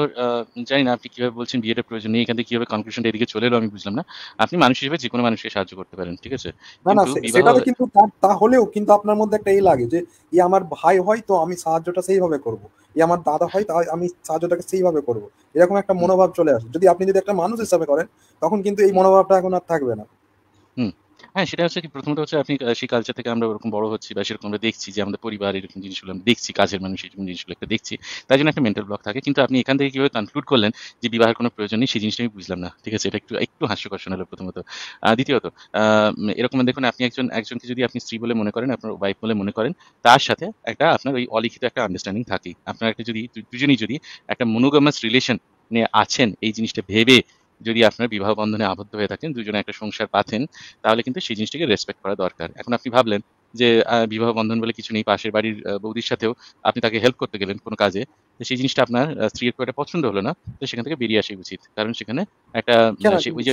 জানি না আপনি কীভাবে বলছেন বিয়েটা প্রয়োজন নেই এখান থেকে কীভাবে কনক্লুশনটা এদিকে চলে এলো আমি বুঝলাম না আপনি মানুষ হিসেবে যে কোনো মানুষকে সাহায্য করতে পারেন ঠিক আছে না না সেটা কিন্তু তাহলেও কিন্তু আপনার মধ্যে একটা এই লাগে যে ই আমার ভাই হয় তো আমি সাহায্যটা সেইভাবে করব ই আমার দাদা হয় তাই আমি সাহায্যটাকে সেইভাবে করব এরকম একটা মনোভাব চলে আসে যদি আপনি যদি একটা মানুষ হিসাবে করেন তখন কিন্তু এই মনোভাবটা এখন আর থাকবে না হুম হ্যাঁ সেটা হচ্ছে কি প্রথমত হচ্ছে আপনি সেই কালচার থেকে আমরা ওরকম বড় হচ্ছি বা সেরকম আমরা দেখছি যে আমাদের পরিবার এরকম জিনিসগুলো আমরা দেখছি কাজের মানুষ এরকম জিনিসগুলো একটা দেখছি তাই জন্য একটা মেন্টাল ব্লক থাকে কিন্তু আপনি এখান থেকে কীভাবে কনক্লুড করলেন যে বিবাহের কোনো প্রয়োজন নেই সেই জিনিসটা আমি বুঝলাম না ঠিক আছে এটা একটু একটু হাস্যকর শোনালো প্রথমত দ্বিতীয়ত এরকম দেখুন আপনি একজন একজনকে যদি আপনি স্ত্রী বলে মনে করেন আপনার ওয়াইফ বলে মনে করেন তার সাথে একটা আপনার ওই অলিখিত একটা আন্ডারস্ট্যান্ডিং থাকে আপনার একটা যদি দুজনেই যদি একটা মনোগামাস রিলেশন নিয়ে আছেন এই জিনিসটা ভেবে যদি আপনার বিবাহ বন্ধনে আবদ্ধ হয়ে থাকেন দুজনে একটা সংসার পাথেন তাহলে কিন্তু সেই জিনিসটাকে রেসপেক্ট করা দরকার এখন আপনি ভাবলেন যে বিবাহ বন্ধন বলে কিছু নেই পাশের বাড়ির বৌদির সাথেও আপনি তাকে হেল্প করতে গেলেন কোনো কাজে তো সেই জিনিসটা আপনার স্ত্রীর খুব একটা পছন্দ হলো না তো সেখান থেকে বেরিয়ে আসা উচিত কারণ সেখানে একটা ওই যে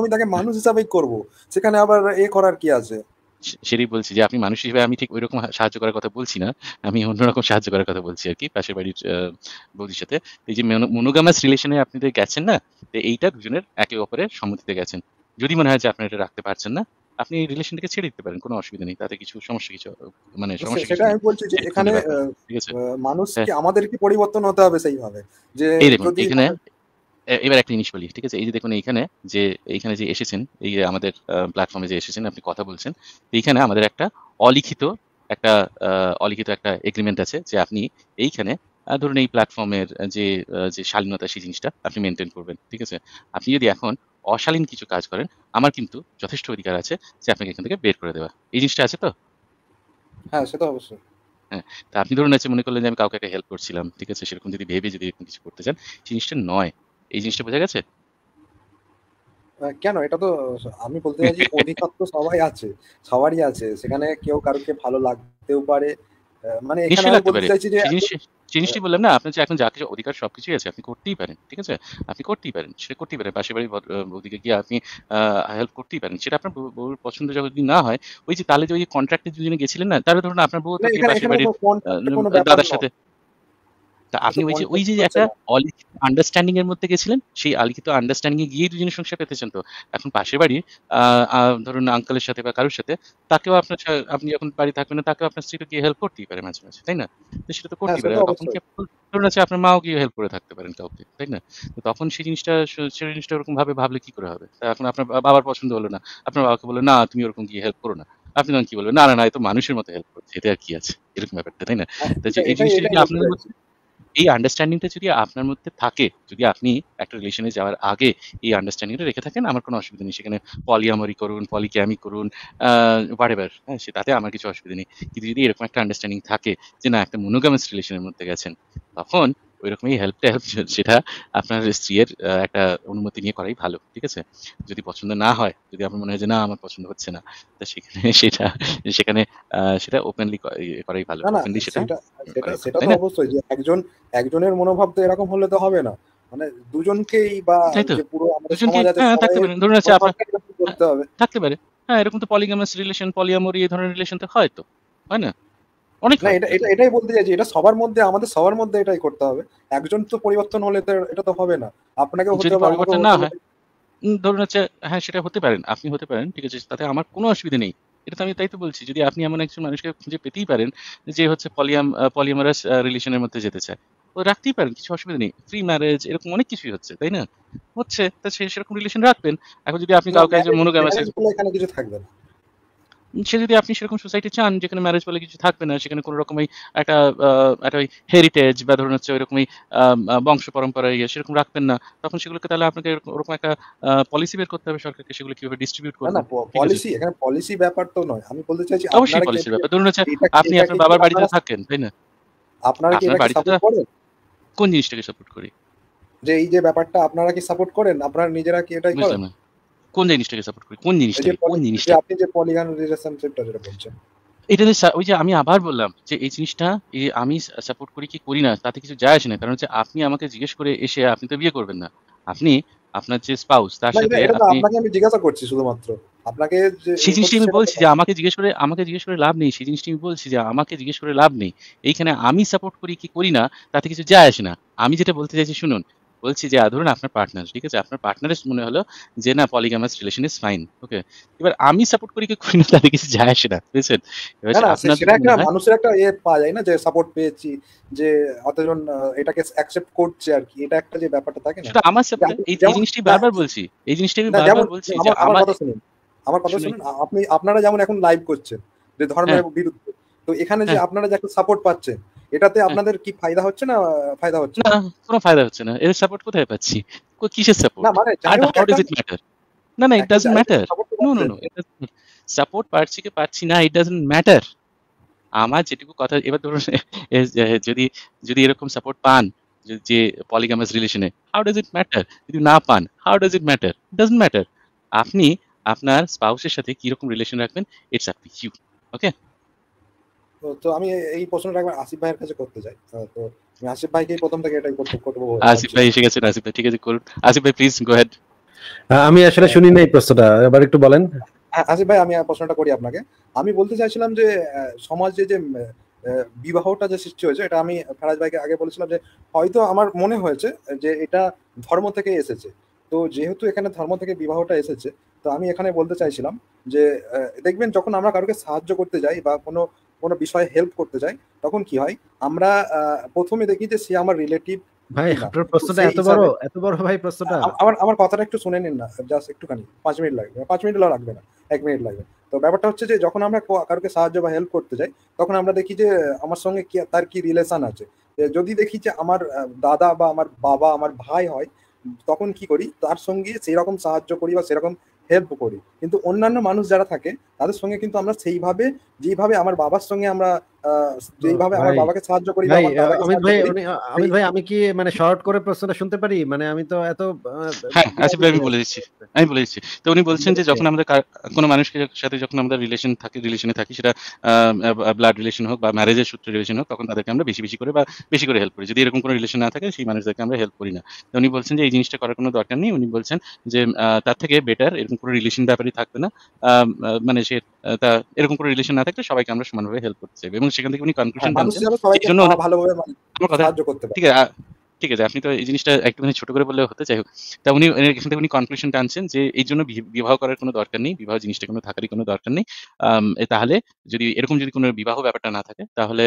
আমি তাকে মানুষ হিসাবেই করব সেখানে আবার এ করার কি আছে সেটাই বলছি যে আপনি মানুষ হিসেবে আমি ঠিক ওই রকম সাহায্য করার কথা বলছি না আমি অন্যরকম সাহায্য করার কথা বলছি আর কি পাশের বাড়ির বৌদির সাথে এই যে মনোগামাস রিলেশনে আপনি তো গেছেন না তো এইটা দুজনের একে অপরের সম্মতিতে গেছেন যদি মনে হয় যে আপনি এটা রাখতে পারছেন না আপনি রিলেশনটাকে ছেড়ে দিতে পারেন কোনো অসুবিধা নেই তাতে কিছু সমস্যা কিছু মানে সমস্যা সেটা আমি বলছি যে এখানে মানুষ কি আমাদের কি পরিবর্তন হতে হবে সেইভাবে যে যদি এবার একটা জিনিস বলি ঠিক আছে এই যে দেখুন এইখানে যে এইখানে যে এসেছেন এই আমাদের প্ল্যাটফর্মে যে এসেছেন আপনি কথা বলছেন এইখানে আমাদের একটা অলিখিত একটা অলিখিত একটা এগ্রিমেন্ট আছে যে আপনি এইখানে ধরুন এই প্ল্যাটফর্মের যে যে শালীনতা সেই জিনিসটা আপনি মেনটেন করবেন ঠিক আছে আপনি যদি এখন অশালীন কিছু কাজ করেন আমার কিন্তু যথেষ্ট অধিকার আছে যে আপনাকে এখান থেকে বের করে দেওয়া এই জিনিসটা আছে তো হ্যাঁ সেটা অবশ্যই হ্যাঁ তা আপনি ধরুন আছে মনে করলেন যে আমি কাউকে একটা হেল্প করছিলাম ঠিক আছে সেরকম যদি ভেবে যদি কিছু করতে চান জিনিসটা নয় এই জিনিসটা বোঝা গেছে কেন এটা তো আমি বলতে চাইছি অধিকার তো সবাই আছে সবারই আছে সেখানে কেউ কারোকে ভালো লাগতেও পারে মানে এখানে আমি বলতে চাইছি যে জিনিসটি বললাম না আপনার যে এখন যা কিছু অধিকার সবকিছুই আছে আপনি করতেই পারেন ঠিক আছে আপনি করতেই পারেন সে করতেই পারেন পাশে বাড়ির ওদিকে গিয়ে আপনি হেল্প করতেই পারেন সেটা আপনার বউর পছন্দ যদি না হয় ওই যে তাহলে যে ওই কন্ট্রাক্টে দুজনে গেছিলেন না তাহলে ধরুন আপনার বউ পাশে বাড়ির দাদার সাথে তা আপনি ওই যে ওই যে একটা অলিখিত আন্ডারস্ট্যান্ডিং এর মধ্যে গেছিলেন সেই অলিখিত আন্ডারস্ট্যান্ডিং এ গিয়ে দুজনের সংসার পেতেছেন তো এখন পাশের বাড়ি ধরুন আঙ্কেলের সাথে বা কারোর সাথে তাকেও আপনার আপনি যখন বাড়ি থাকবেন না তাকেও আপনার স্ত্রীকে গিয়ে হেল্প করতেই পারে মাঝে মাঝে তাই না তো সেটা তো হ্যাঁ, করতেই পারে তখন কি ধরুন আছে আপনার মাও গিয়ে হেল্প করে থাকতে পারেন কাউকে তাই না তো তখন সেই জিনিসটা সেই জিনিসটা ওরকম ভাবে ভাবলে কি করে হবে এখন আপনার বাবার পছন্দ হলো না আপনার বাবাকে বললো না তুমি ওরকম গিয়ে হেল্প করো না আপনি তখন কি বলবেন না না না তো মানুষের মতো হেল্প করছে এটা আর কি আছে এরকম ব্যাপারটা তাই না হ্যাঁ, তো এই জিনিসটা আপনাদের এই আন্ডারস্ট্যান্ডিংটা যদি আপনার মধ্যে থাকে যদি আপনি একটা রিলেশনে যাওয়ার আগে এই আন্ডারস্ট্যান্ডিংটা রেখে থাকেন আমার কোনো অসুবিধা নেই সেখানে পলিয়ামারি করুন পলিক্যামি করুন হোয়াটেভার হ্যাঁ সে তাতে আমার কিছু অসুবিধা নেই কিন্তু যদি এরকম একটা আন্ডারস্ট্যান্ডিং থাকে যে না একটা মনোগামাস রিলেশনের মধ্যে গেছেন তখন ওইরকমই হেল্পটা হেল্প সেটা আপনার স্ত্রীর একটা অনুমতি নিয়ে করাই ভালো ঠিক আছে যদি পছন্দ না হয় যদি আপনার মনে হয় যে না আমার পছন্দ হচ্ছে না তো সেখানে সেটা সেখানে সেটা ওপেনলি ইয়ে করাই ভালো ওপেনলি সেটা সেটা তো অবশ্যই যে একজন একজনের মনোভাব তো এরকম হলে তো হবে না মানে দুজনকেই বা যে পুরো আমাদের সমাজ আছে হ্যাঁ, ধরুন আছে আপনার থাকতে পারে হ্যাঁ এরকম তো পলিগামাস রিলেশন পলিয়ামরি এই ধরনের রিলেশন তো হয় তো হয় না অনেক এটা এটাই বলতে চাইছি এটা সবার মধ্যে আমাদের সবার মধ্যে এটাই করতে হবে একজন তো পরিবর্তন হলে এটা তো হবে না আপনাকে পরিবর্তন না হয় ধরুন হচ্ছে হ্যাঁ সেটা হতে পারেন আপনি হতে পারেন ঠিক আছে তাতে আমার কোনো অসুবিধা নেই এটা তো আমি তাই তো বলছি যদি আপনি এমন একজন মানুষকে খুঁজে পেতেই পারেন যে হচ্ছে পলিয়াম পলিমারাস রিলেশনের মধ্যে যেতে চায় ও রাখতেই পারেন কিছু অসুবিধা নেই ফ্রি ম্যারেজ এরকম অনেক কিছুই হচ্ছে তাই না হচ্ছে তা সে সেরকম রিলেশন রাখবেন এখন যদি আপনি কাউকে কিছু থাকবে না সে যদি আপনি সেরকম সোসাইটি চান যেখানে ম্যারেজ বলে কিছু থাকবে না সেখানে কোনো রকমই একটা একটা ওই হেরিটেজ বা ধরুন হচ্ছে ওইরকমই বংশ পরম্পরা ইয়ে সেরকম রাখবেন না তখন সেগুলোকে তাহলে আপনাকে ওরকম একটা পলিসি বের করতে হবে সরকারকে সেগুলো কিভাবে ডিস্ট্রিবিউট করবে পলিসি এখানে পলিসি ব্যাপার তো নয় আমি বলতে চাইছি অবশ্যই পলিসি ব্যাপার ধরুন হচ্ছে আপনি আপনার বাবার বাড়িতে থাকেন তাই না আপনারা কি এটা কোন জিনিসটাকে সাপোর্ট করি যে এই যে ব্যাপারটা আপনারা কি সাপোর্ট করেন আপনারা নিজেরা কি এটাই করেন কোন জিনিসটাকে সাপোর্ট করি কোন জিনিসটা কোন জিনিসটা আপনি যে পলিগন রিলেশনশিপটা যেটা বলছেন এটা ওই যে আমি আবার বললাম যে এই জিনিসটা আমি সাপোর্ট করি কি করি না তাতে কিছু যায় আসে না কারণ হচ্ছে আপনি আমাকে জিজ্ঞেস করে এসে আপনি তো বিয়ে করবেন না আপনি আপনার যে স্পাউস তার সাথে আপনাকে আমি জিজ্ঞাসা করছি শুধুমাত্র আপনাকে সেই জিনিসটি আমি বলছি যে আমাকে জিজ্ঞেস করে আমাকে জিজ্ঞেস করে লাভ নেই সেই জিনিসটি আমি বলছি যে আমাকে জিজ্ঞেস করে লাভ নেই এইখানে আমি সাপোর্ট করি কি করি না তাতে কিছু যায় আসে না আমি যেটা বলতে চাইছি শুনুন বলছি যে ধরুন আপনার পার্টনার ঠিক আছে আপনার পার্টনারের মনে হলো যে না polygamous relation is fine okay এবার আমি সাপোর্ট করি কি করি না তাতে কিছু যায় আসে না বুঝছেন মানুষের একটা এ ইয়ে পাওয়া যায় না যে সাপোর্ট পেয়েছি যে অতজন এটাকে অ্যাকসেপ্ট করছে আর কি এটা একটা যে ব্যাপারটা থাকে না সেটা আমার সাথে এই জিনিসটি হ্যাঁ। বারবার বলছি এই জিনিসটি আমি বারবার বলছি যে আমার কথা শুনুন আমার কথা শুনুন আপনি আপনারা যেমন এখন লাইভ করছেন যে ধর্মের হ্যাঁ। বিরুদ্ধে তো এখানে যে হ্যাঁ। আপনারা যে একটা সাপোর্ট পাচ্ছেন এটাতে আপনাদের কি ফায়দা হচ্ছে না ফায়দা হচ্ছে না কোনো ফায়দা হচ্ছে না এর সাপোর্ট কোথায় পাচ্ছি কিসের সাপোর্ট না মানে হাউ ডাজ ইট ম্যাটার না না it doesn't matter no no no support পাচ্ছি কি পাচ্ছি না ইট ডাজন্ট ম্যাটার আমার যেটুকু কথা এবার ধরুন যদি যদি এরকম সাপোর্ট পান যে পলিগামাস রিলেশনে হাউ ডাজ ইট ম্যাটার যদি না পান how does it matter doesn't matter আপনি আপনার স্পাউসের সাথে কিরকম রিলেশন রাখবেন it's up to you okay তো আমি এই প্রশ্নটা একবার আসিফ ভাইয়ের কাছে করতে চাই তো আমি আসিফ ভাইকে প্রথম থেকে এটাই করতে করব আসিফ ভাই এসে গেছেন আসিফ ভাই ঠিক আছে করুন আসিফ ভাই প্লিজ গো হেড আমি আসলে শুনি নাই প্রশ্নটা এবার একটু বলেন হ্যাঁ, আসিফ ভাই আমি প্রশ্নটা করি আপনাকে আমি বলতে চাইছিলাম যে সমাজে যে বিবাহটা যে সৃষ্টি হয়েছে এটা আমি ফেরাজ ভাইকে আগে বলেছিলাম যে হয়তো আমার মনে হয়েছে যে এটা ধর্ম থেকে এসেছে তো যেহেতু এখানে ধর্ম থেকে বিবাহটা এসেছে তো আমি এখানে বলতে চাইছিলাম যে দেখবেন যখন আমরা কারোকে সাহায্য করতে যাই বা কোনো কোনো বিষয়ে হেল্প করতে যাই তখন কি হয় আমরা প্রথমে দেখি যে সে আমার রিলেটিভ ভাই আপনার প্রশ্নটা এত বড় এত বড় ভাই প্রশ্নটা আমার আমার কথাটা একটু শুনে নিন না জাস্ট একটুখানি পাঁচ মিনিট লাগবে পাঁচ মিনিট লাগবে না এক মিনিট লাগবে তো ব্যাপারটা হচ্ছে যে যখন আমরা কারোকে সাহায্য বা হেল্প করতে যাই তখন আমরা দেখি যে আমার সঙ্গে কি তার কি রিলেশন আছে যদি দেখি যে আমার দাদা বা আমার বাবা আমার ভাই হয় তখন কি করি তার সঙ্গে সেরকম সাহায্য করি বা সেরকম হেল্প করি কিন্তু অন্যান্য মানুষ যারা থাকে তাদের সঙ্গে কিন্তু আমরা সেইভাবে যেইভাবে আমার বাবার সঙ্গে আমরা আমার বাবাকে সাহায্য করি ভাই অমিত ভাই অমিত ভাই আমি কি মানে শর্ট করে প্রশ্নটা শুনতে পারি মানে আমি তো এত হ্যাঁ আমি বলে দিচ্ছি আমি বলে দিচ্ছি তো উনি বলছেন যে যখন সাথে যখন রিলেশন রিলেশনে থাকি সেটা ব্লাড রিলেশন হোক বা ম্যারেজের সূত্রে রিলেশন হোক তখন তাদেরকে আমরা বেশি বেশি করে বা বেশি করে হেল্প করি যদি এরকম কোনো রিলেশন না থাকে সেই মানুষদেরকে আমরা হেল্প করি না তো উনি বলছেন যে এই জিনিসটা করার কোনো দরকার নেই উনি বলছেন যে তার থেকে বেটার এরকম কোনো রিলেশন ব্যাপারে থাকবে না মানে সে তা এরকম কোনো রিলেশন না থাকলে সবাইকে আমরা সমানভাবে হেল্প করতে চাই এবং সেখান থেকে উনি কনক্লুশন হ্যাঁ, জন্য মানে আমার কথা ঠিক আছে ঠিক আছে আপনি তো এই জিনিসটা একটুখানি ছোট করে বললে হতে চাই তা উনি এখান থেকে উনি কনক্লুশন টানছেন যে এই জন্য বিবাহ করার কোনো দরকার নেই বিবাহ জিনিসটা কোনো থাকারই কোনো দরকার নেই তাহলে যদি এরকম যদি কোনো বিবাহ ব্যাপারটা না থাকে তাহলে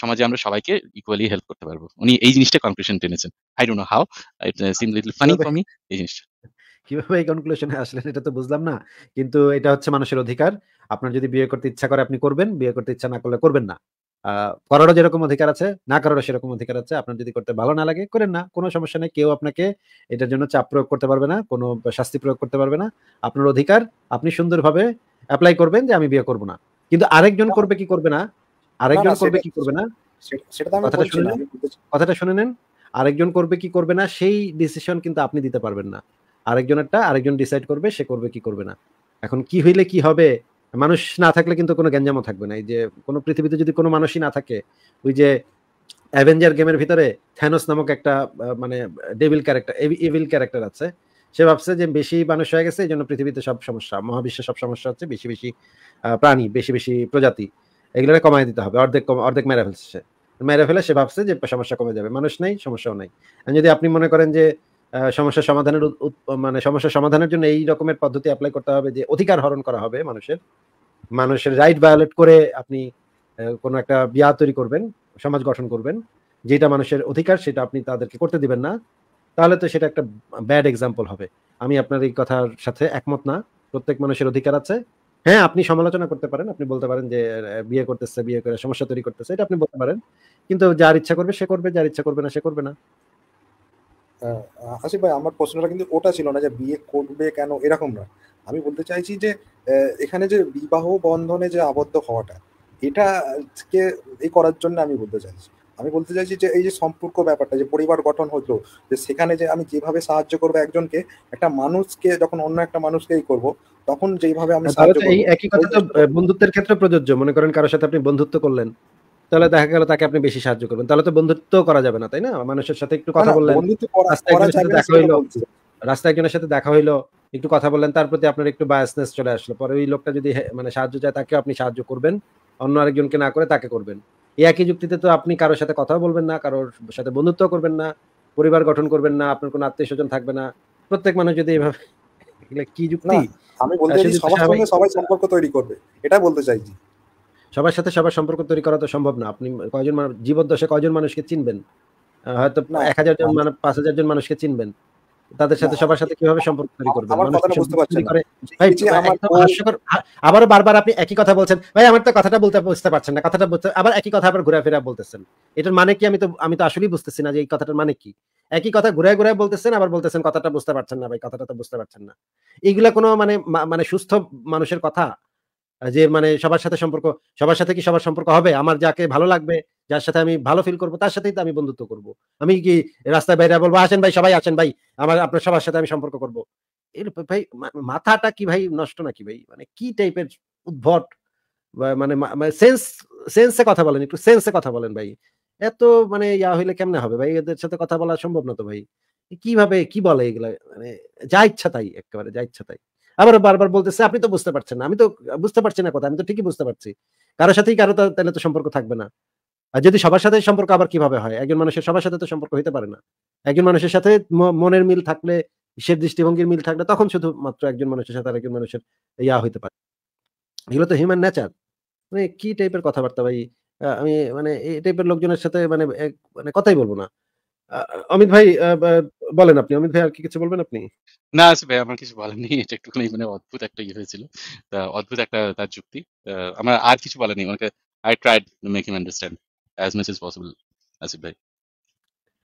সমাজে আমরা সবাইকে ইকুয়ালি হেল্প করতে পারবো উনি এই জিনিসটা কনক্লুশন টেনেছেন I don't know how it seem little funny for me এই জিনিসটা কিভাবে এই কনক্লুশনে আসলেন এটা তো বুঝলাম না কিন্তু এটা হচ্ছে মানুষের অধিকার আপনার যদি বিয়ে করতে ইচ্ছা করে আপনি করবেন বিয়ে করতে ইচ্ছা না করলে করবেন না করারও যেরকম অধিকার আছে না করারও সেরকম অধিকার আছে আপনার যদি করতে ভালো না লাগে করেন না কোনো সমস্যা নেই কেউ আপনাকে এটার জন্য চাপ প্রয়োগ করতে পারবে না কোনো শাস্তি প্রয়োগ করতে পারবে না আপনার অধিকার আপনি সুন্দরভাবে অ্যাপ্লাই করবেন যে আমি বিয়ে করব না কিন্তু আরেকজন করবে কি করবে না আরেকজন করবে কি করবে না কথাটা শুনে কথাটা শুনে নেন আরেকজন করবে কি করবে না সেই ডিসিশন কিন্তু আপনি দিতে পারবেন না আরেকজনেরটা আরেকজন ডিসাইড করবে সে করবে কি করবে না এখন কি হইলে কি হবে মানুষ না থাকলে কিন্তু কোনো গ্যাঞ্জামও থাকবে না এই যে কোনো পৃথিবীতে যদি কোনো মানুষই না থাকে ওই যে অ্যাভেঞ্জার গেমের ভিতরে থ্যানোস নামক একটা মানে ডেভিল ক্যারেক্টার এভিল ক্যারেক্টার আছে সে ভাবছে যে বেশি মানুষ হয়ে গেছে এই জন্য পৃথিবীতে সব সমস্যা মহাবিশ্বে সব সমস্যা হচ্ছে বেশি বেশি প্রাণী বেশি বেশি প্রজাতি এগুলো কমায় দিতে হবে অর্ধেক অর্ধেক মেরে ফেলছে মেরে ফেলে সে ভাবছে যে সমস্যা কমে যাবে মানুষ নেই সমস্যাও নেই যদি আপনি মনে করেন যে সমস্যা সমাধানের মানে সমস্যা সমাধানের জন্য এই রকমের পদ্ধতি অ্যাপ্লাই করতে হবে যে অধিকার হরণ করা হবে মানুষের মানুষের রাইট ভায়োলেট করে আপনি কোনো একটা বিয়া তৈরি করবেন সমাজ গঠন করবেন যেটা মানুষের অধিকার সেটা আপনি তাদেরকে করতে দিবেন না তাহলে তো সেটা একটা ব্যাড এক্সাম্পল হবে আমি আপনার এই কথার সাথে একমত না প্রত্যেক মানুষের অধিকার আছে হ্যাঁ আপনি সমালোচনা করতে পারেন আপনি বলতে পারেন যে বিয়ে করতেছে বিয়ে করে সমস্যা তৈরি করতেছে এটা আপনি বলতে পারেন কিন্তু যার ইচ্ছা করবে সে করবে যার ইচ্ছা করবে না সে করবে না হ্যাঁ, আসিফ ভাই আমার প্রশ্নটা কিন্তু ওটা ছিল না যে বিয়ে করবে কেন এরকম না আমি বলতে চাইছি যে এখানে যে বিবাহ বন্ধনে যে আবদ্ধ হওয়াটা এটাকে এই করার জন্য আমি বলতে চাইছি আমি বলতে চাইছি যে এই যে সম্পর্ক ব্যাপারটা যে পরিবার গঠন হতো যে সেখানে যে আমি যেভাবে সাহায্য করবো একজনকে একটা মানুষকে যখন অন্য একটা মানুষকে এই করবো তখন যেভাবে আমি হ্যাঁ, সাহায্য করবো একই কথা তো বন্ধুত্বের ক্ষেত্রে প্রযোজ্য মনে করেন কারোর সাথে আপনি বন্ধুত্ব করলেন তাহলে দেখা গেল তাকে আপনি বেশি সাহায্য করবেন তাহলে তো বন্ধুত্ব করা যাবে না তাই না মানুষের সাথে একটু কথা বললেন রাস্তায় একজনের সাথে দেখা হইলো একটু কথা বললেন তার প্রতি আপনার একটু বায়াসনেস চলে আসলো পরে ওই লোকটা যদি মানে সাহায্য চায় তাকে আপনি সাহায্য করবেন অন্য আরেকজনকে না করে তাকে করবেন এই একই যুক্তিতে তো আপনি কারোর সাথে কথা বলবেন না কারোর সাথে বন্ধুত্ব করবেন না পরিবার গঠন করবেন না আপনার কোনো আত্মীয় স্বজন থাকবে না প্রত্যেক মানুষ যদি এভাবে কি যুক্তি আমি বলতে সবার সঙ্গে সবাই সম্পর্ক তৈরি করবে এটা বলতে চাইছি সবার সাথে সবার সম্পর্ক তৈরি করা তো সম্ভব না আপনি কয়জন মানুষ দশে কয়জন মানুষকে চিনবেন হয়তো এক হাজার জন মানে পাঁচ হাজার জন মানুষকে চিনবেন তাদের সাথে সবার সাথে কিভাবে সম্পর্ক তৈরি করবেন আবারও বারবার আপনি একই কথা বলছেন ভাই আমার তো কথাটা বলতে বুঝতে পারছেন না কথাটা বলতে আবার একই কথা আবার ফেরা বলতেছেন এটার মানে কি আমি তো আমি তো আসলেই বুঝতেছি না যে এই কথাটার মানে কি একই কথা ঘুরে ঘুরে বলতেছেন আবার বলতেছেন কথাটা বুঝতে পারছেন না ভাই কথাটা তো বুঝতে পারছেন না এইগুলা কোনো মানে মানে সুস্থ মানুষের কথা যে মানে সবার সাথে সম্পর্ক সবার সাথে কি সবার সম্পর্ক হবে আমার যাকে ভালো লাগবে যার সাথে আমি ভালো ফিল করবো তার সাথেই তো আমি বন্ধুত্ব করব আমি কি রাস্তায় বাইরে বলবো আসেন ভাই সবাই আসেন ভাই আমার আপনার সবার সাথে আমি সম্পর্ক করবো ভাই মাথাটা কি ভাই নষ্ট নাকি ভাই মানে কি টাইপের উদ্ভট মানে সেন্স সেন্সে মানে কথা বলেন একটু সেন্সে কথা বলেন ভাই এত মানে ইয়া হইলে কেমনে হবে ভাই এদের সাথে কথা বলা সম্ভব না তো ভাই কিভাবে কি বলে এগুলা মানে যা ইচ্ছা তাই একেবারে যা ইচ্ছা তাই আবার বারবার বলতেছে আপনি তো বুঝতে পারছেন না আমি তো বুঝতে পারছি না কথা আমি তো ঠিকই বুঝতে পারছি কারোর সাথেই কারো তাহলে তো সম্পর্ক থাকবে না আর যদি সবার সাথে সম্পর্ক আবার কিভাবে হয় একজন মানুষের সবার সাথে তো সম্পর্ক হইতে পারে না একজন মানুষের সাথে মনের মিল থাকলে সে দৃষ্টিভঙ্গির মিল থাকলে তখন শুধু মাত্র একজন মানুষের সাথে আরেকজন মানুষের ইয়া হইতে পারে এগুলো তো হিউম্যান নেচার মানে কি টাইপের কথাবার্তা ভাই আমি মানে এই টাইপের লোকজনের সাথে মানে মানে কথাই বলবো না অমিত ভাই বলেন আপনি অমিত ভাই আর কি কিছু বলবেন আপনি না আছে ভাই আমার কিছু বলেননি এটা একটুখানি মানে অদ্ভুত একটা ইয়ে হয়েছিল অদ্ভুত একটা তার যুক্তি আমার আর কিছু বলেনি অনেকে I tried make him understand as much as possible Asif ভাই